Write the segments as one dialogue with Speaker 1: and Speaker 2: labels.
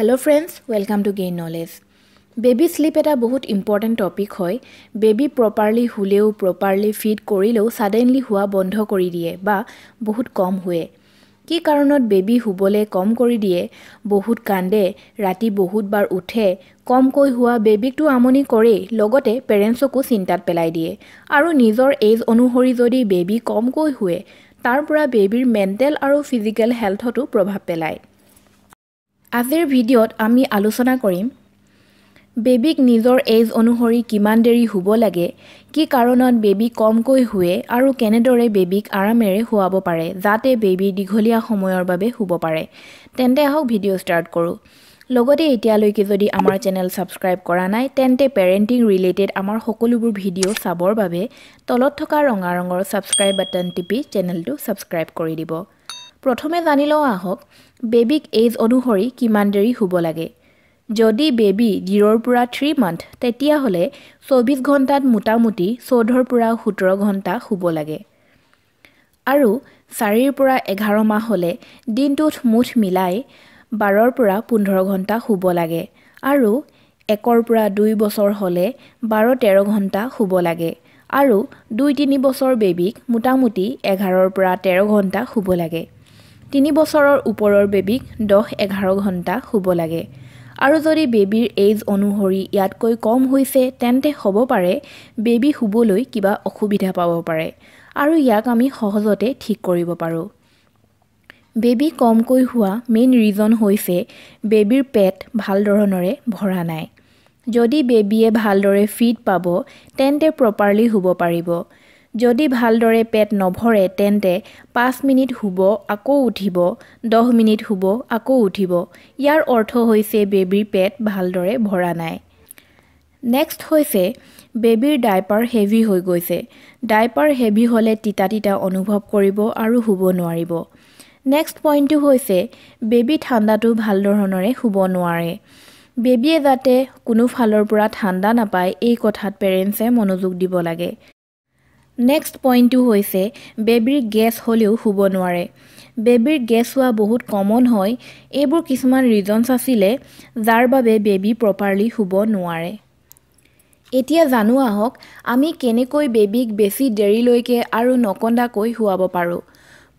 Speaker 1: hello' friends welcome to gain knowledge baby sleep এটা বহুত important topic হয় baby properly শুলেও প্ৰপাৰলি ফিট কৰিলেও ছাডেনলি শোৱা বন্ধ কৰি দিয়ে বা বহুত কম শুৱে কি কাৰণত বেবী শুবলৈ কম কৰি দিয়ে বহুত কান্দে ৰাতি বহুতবাৰ উঠে কমকৈ হোৱা বেবীকটো আমনি কৰেই লগতে পেৰেণ্টছকো চিন্তাত পেলাই দিয়ে আৰু নিজৰ এজ অনুসৰি যদি বেবী কমকৈ শুৱে তাৰ পৰা বেবীৰ মেণ্টেল আৰু ফিজিকেল হেল্থতো প্ৰভাৱ পেলায় আজিৰ ভিডিঅ'ত আমি আলোচনা কৰিম বেবীক নিজৰ এজ অনুসৰি কিমান দেৰি শুব লাগে কি কাৰণত বেবী কমকৈ শুৱে আৰু কেনেদৰে বেবীক আৰামেৰে শুৱাব পাৰে যাতে বেবী দীঘলীয়া সময়ৰ বাবে শুব পাৰে তেন্তে আহক ভিডিঅ' ষ্টাৰ্ট কৰোঁ লগতে এতিয়ালৈকে যদি আমাৰ চেনেল ছাবস্ক্ৰাইব কৰা নাই তেন্তে পেৰেণ্টিং ৰিলেটেড আমাৰ সকলোবোৰ ভিডিঅ' চাবৰ বাবে তলত থকা ৰঙা ৰঙৰ ছাবস্ক্ৰাইব বাটন টিপি চেনেলটো ছাবস্ক্ৰাইব কৰি দিব প্ৰথমে জানি লওঁ আহক বেবীক এইজ অনুসৰি কিমান দেৰি শুব লাগে যদি বেবী জিৰ'ৰ পৰা থ্ৰী মান্থ তেতিয়াহ'লে চৌবিছ ঘণ্টাত মোটামুটি চৈধ্যৰ পৰা সোতৰ ঘণ্টা শুব লাগে আৰু চাৰিৰ পৰা এঘাৰ মাহ হ'লে দিনটোত মুঠ মিলাই বাৰৰ পৰা পোন্ধৰ ঘণ্টা শুব লাগে আৰু একৰ পৰা দুই বছৰ হ'লে বাৰ তেৰ ঘণ্টা শুব লাগে আৰু দুই তিনি বছৰ বেবীক মোটামুটি এঘাৰৰ পৰা তেৰ ঘণ্টা শুব লাগে তিনি বছৰৰ ওপৰৰ বেবীক দহ এঘাৰ ঘণ্টা শুব লাগে আৰু যদি বেবীৰ এইজ অনুসৰি ইয়াতকৈ কম হৈছে তেন্তে হ'ব পাৰে বেবী শুবলৈ কিবা অসুবিধা পাব পাৰে আৰু ইয়াক আমি সহজতে ঠিক কৰিব পাৰোঁ বেবী কমকৈ হোৱা মেইন ৰিজন হৈছে বেবীৰ পেট ভাল ধৰণৰে ভৰা নাই যদি বেবীয়ে ভালদৰে ফিট পাব তেন্তে প্ৰপাৰলি শুব পাৰিব যদি ভালদৰে পেট নভৰে তেন্তে পাঁচ মিনিট শুব আকৌ উঠিব দহ মিনিট শুব আকৌ উঠিব ইয়াৰ অৰ্থ হৈছে বেবীৰ পেট ভালদৰে ভৰা নাই নেক্সট হৈছে বেবীৰ ডাইপাৰ হেভি হৈ গৈছে ডাইপাৰ হেভি হ'লে তিতা তিতা অনুভৱ কৰিব আৰু শুব নোৱাৰিব নেক্সট পইণ্টটো হৈছে বেবী ঠাণ্ডাটো ভাল ধৰণৰে শুব নোৱাৰে বেবীয়ে যাতে কোনোফালৰ পৰা ঠাণ্ডা নাপায় এই কথাত পেৰেণ্টছে মনোযোগ দিব লাগে নেক্সট পইণ্টটো হৈছে বেবীৰ গেছ হ'লেও শুব নোৱাৰে বেবীৰ গেছ হোৱা বহুত কমন হয় এইবোৰ কিছুমান ৰিজনছ আছিলে যাৰ বাবে বেবী প্ৰপাৰলি শুব নোৱাৰে এতিয়া জানো আহক আমি কেনেকৈ বেবীক বেছি দেৰিলৈকে আৰু নকন্দাকৈ শুৱাব পাৰোঁ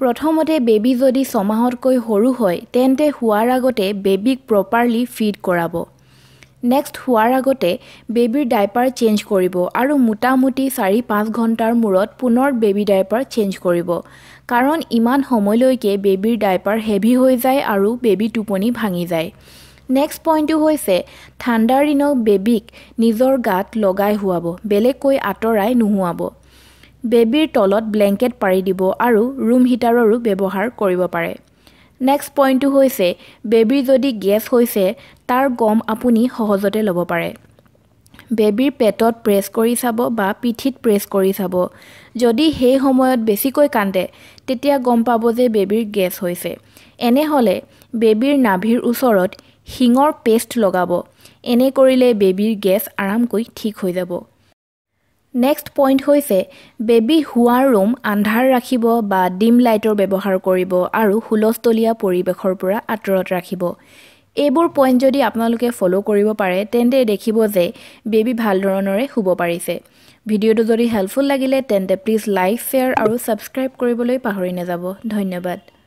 Speaker 1: প্ৰথমতে বেবী যদি ছমাহতকৈ সৰু হয় তেন্তে শোৱাৰ আগতে বেবীক প্ৰপাৰলি ফিড কৰাব নেক্সট হোৱাৰ আগতে বেবীৰ ডাইপাৰ চেঞ্জ কৰিব আৰু মোটামুটি চাৰি পাঁচ ঘণ্টাৰ মূৰত পুনৰ বেবী ডাইপাৰ চেঞ্জ কৰিব কাৰণ ইমান সময়লৈকে বেবীৰ ডাইপাৰ হেভি হৈ যায় আৰু বেবী টোপনি ভাঙি যায় নেক্সট পইণ্টটো হৈছে ঠাণ্ডাৰ দিনক বেবীক নিজৰ গাত লগাই শুৱাব বেলেগকৈ আঁতৰাই নুশুৱাব বেবীৰ তলত ব্লেংকেট পাৰি দিব আৰু ৰুম হিটাৰৰো ব্যৱহাৰ কৰিব পাৰে নেক্সট পইণ্টটো হৈছে বেবীৰ যদি গেছ হৈছে তাৰ গম আপুনি সহজতে ল'ব পাৰে বেবীৰ পেটত প্ৰেছ কৰি চাব বা পিঠিত প্ৰেছ কৰি চাব যদি সেই সময়ত বেছিকৈ কান্দে তেতিয়া গম পাব যে বেবীৰ গেছ হৈছে এনেহ'লে বেবীৰ নাভিৰ ওচৰত শিঙৰ পেষ্ট লগাব এনে কৰিলে বেবীৰ গেছ আৰামকৈ ঠিক হৈ যাব নেক্সট পইণ্ট হৈছে বেবী শোৱাৰ ৰুম আন্ধাৰ ৰাখিব বা ডিম লাইটৰ ব্যৱহাৰ কৰিব আৰু হুলস্থলীয়া পৰিৱেশৰ পৰা আঁতৰত ৰাখিব এইবোৰ পইণ্ট যদি আপোনালোকে ফ'ল' কৰিব পাৰে তেন্তে দেখিব যে বেবী ভাল ধৰণৰে শুব পাৰিছে ভিডিঅ'টো যদি হেল্পফুল লাগিলে তেন্তে প্লিজ লাইক শ্বেয়াৰ আৰু ছাবস্ক্ৰাইব কৰিবলৈ পাহৰি নাযাব ধন্যবাদ